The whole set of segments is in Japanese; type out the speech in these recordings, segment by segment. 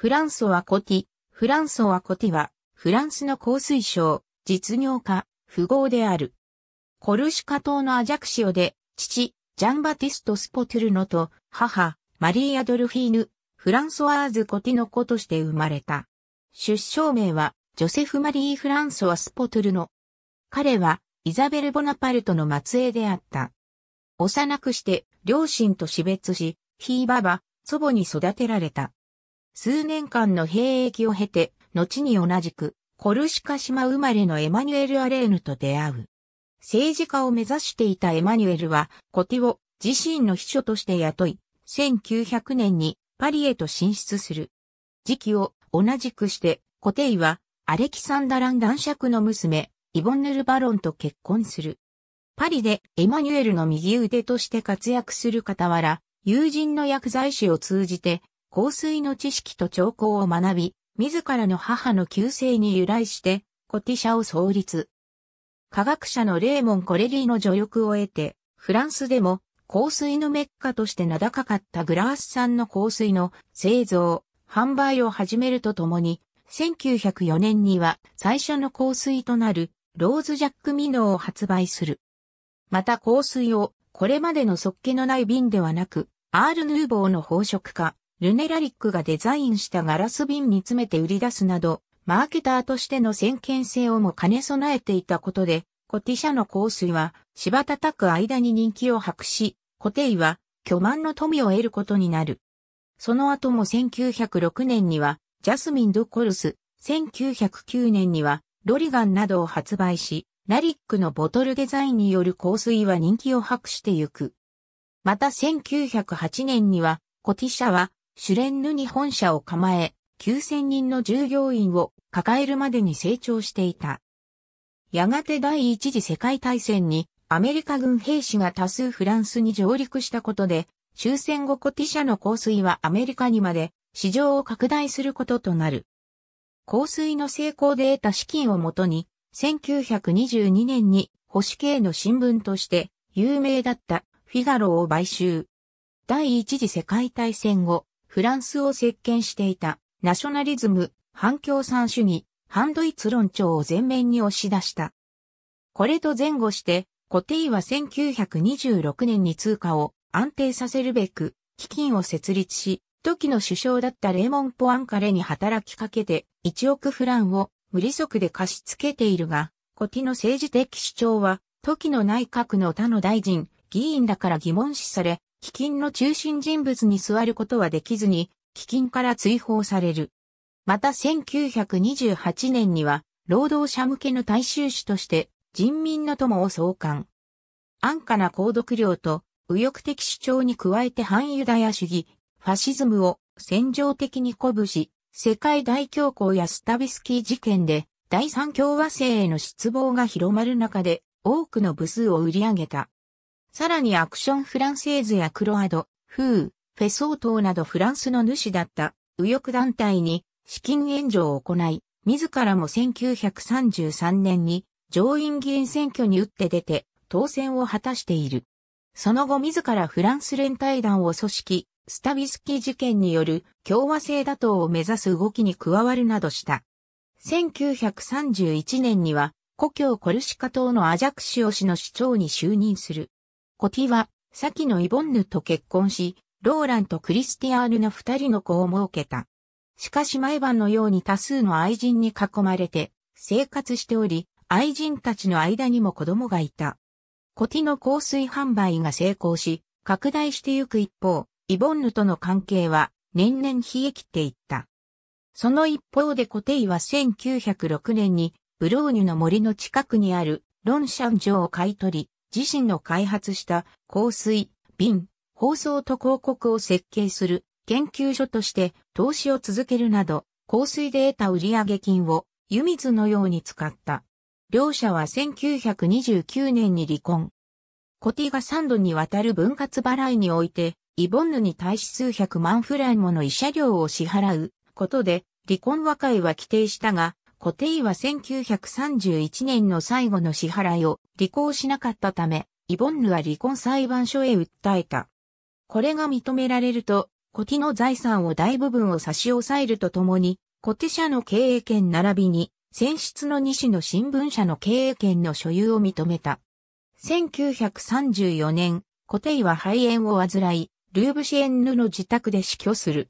フランソワ・コティ。フランソワ・コティは、フランスの香水商、実業家、富豪である。コルシカ島のアジャクシオで、父、ジャンバティスト・スポトゥルノと、母、マリーア・ドルフィーヌ、フランソワーズ・コティの子として生まれた。出生名は、ジョセフ・マリー・フランソワ・スポトゥルノ。彼は、イザベル・ボナパルトの末裔であった。幼くして、両親と死別し、ひいばば、祖母に育てられた。数年間の兵役を経て、後に同じく、コルシカ島生まれのエマニュエル・アレーヌと出会う。政治家を目指していたエマニュエルは、コティを自身の秘書として雇い、1900年にパリへと進出する。時期を同じくして、コテイは、アレキサンダラン男爵の娘、イボンヌル・バロンと結婚する。パリでエマニュエルの右腕として活躍する傍ら、友人の薬剤師を通じて香水の知識と調香を学び、自らの母の旧姓に由来して、コティ社を創立。科学者のレーモン・コレリーの助力を得て、フランスでも香水のメッカとして名高かったグラース産の香水の製造、販売を始めるとともに、1904年には最初の香水となるローズジャックミノーを発売する。また香水をこれまでの素っ気のない瓶ではなく、アール・ヌーボーの宝飾化、ルネラリックがデザインしたガラス瓶に詰めて売り出すなど、マーケターとしての先見性をも兼ね備えていたことで、コティ社の香水は、芝叩く間に人気を博し、コテイは、巨万の富を得ることになる。その後も1906年には、ジャスミン・ド・コルス、1909年には、ロリガンなどを発売し、ラリックのボトルデザインによる香水は人気を博してゆく。また1908年には、コティ社は、シュレンヌに本社を構え、9000人の従業員を抱えるまでに成長していた。やがて第一次世界大戦にアメリカ軍兵士が多数フランスに上陸したことで、終戦後コティ社の香水はアメリカにまで市場を拡大することとなる。香水の成功で得た資金をもとに、1922年に保守系の新聞として有名だったフィガロを買収。第一次世界大戦後、フランスを席巻していた、ナショナリズム、反共産主義、反ドイツ論調を前面に押し出した。これと前後して、コテイは1926年に通貨を安定させるべく、基金を設立し、時の首相だったレーモン・ポアンカレに働きかけて1億フランを無利息で貸し付けているが、コティの政治的主張は、時の内閣の他の大臣、議員らから疑問視され、飢饉の中心人物に座ることはできずに、飢饉から追放される。また1928年には、労働者向けの大衆紙として、人民の友を創刊。安価な購読料と、右翼的主張に加えて反ユダヤ主義、ファシズムを戦場的に鼓舞し、世界大恐慌やスタビスキー事件で、第三共和制への失望が広まる中で、多くの部数を売り上げた。さらにアクションフランセーズやクロアド、フー、フェソー島などフランスの主だった右翼団体に資金援助を行い、自らも1933年に上院議員選挙に打って出て当選を果たしている。その後自らフランス連帯団を組織、スタビスキー事件による共和制打倒を目指す動きに加わるなどした。1931年には故郷コルシカ島のアジャクシオ氏の市長に就任する。コティは、先のイボンヌと結婚し、ローランとクリスティアールの二人の子を設けた。しかし毎晩のように多数の愛人に囲まれて生活しており、愛人たちの間にも子供がいた。コティの香水販売が成功し、拡大してゆく一方、イボンヌとの関係は年々冷え切っていった。その一方でコテイは1906年にブローニュの森の近くにあるロンシャン城を買い取り、自身の開発した香水、瓶、放送と広告を設計する研究所として投資を続けるなど、香水で得た売上金を湯水のように使った。両者は1929年に離婚。コティが3度にわたる分割払いにおいて、イボンヌに対し数百万フランもの医者料を支払うことで、離婚和解は規定したが、固定は1931年の最後の支払いを履行しなかったため、イボンヌは離婚裁判所へ訴えた。これが認められると、コティの財産を大部分を差し押さえるとともに、コティ社の経営権並びに、選出の西の新聞社の経営権の所有を認めた。1934年、コテイは肺炎を患い、ルーブシエンヌの自宅で死去する。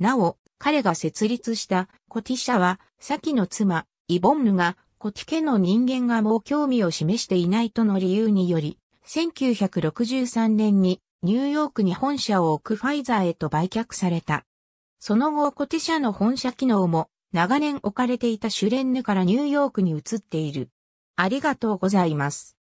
なお、彼が設立したコティ社は、先の妻、イボンヌが、コティ家の人間がもう興味を示していないとの理由により、1963年にニューヨークに本社を置くファイザーへと売却された。その後、コティ社の本社機能も長年置かれていたシュレンヌからニューヨークに移っている。ありがとうございます。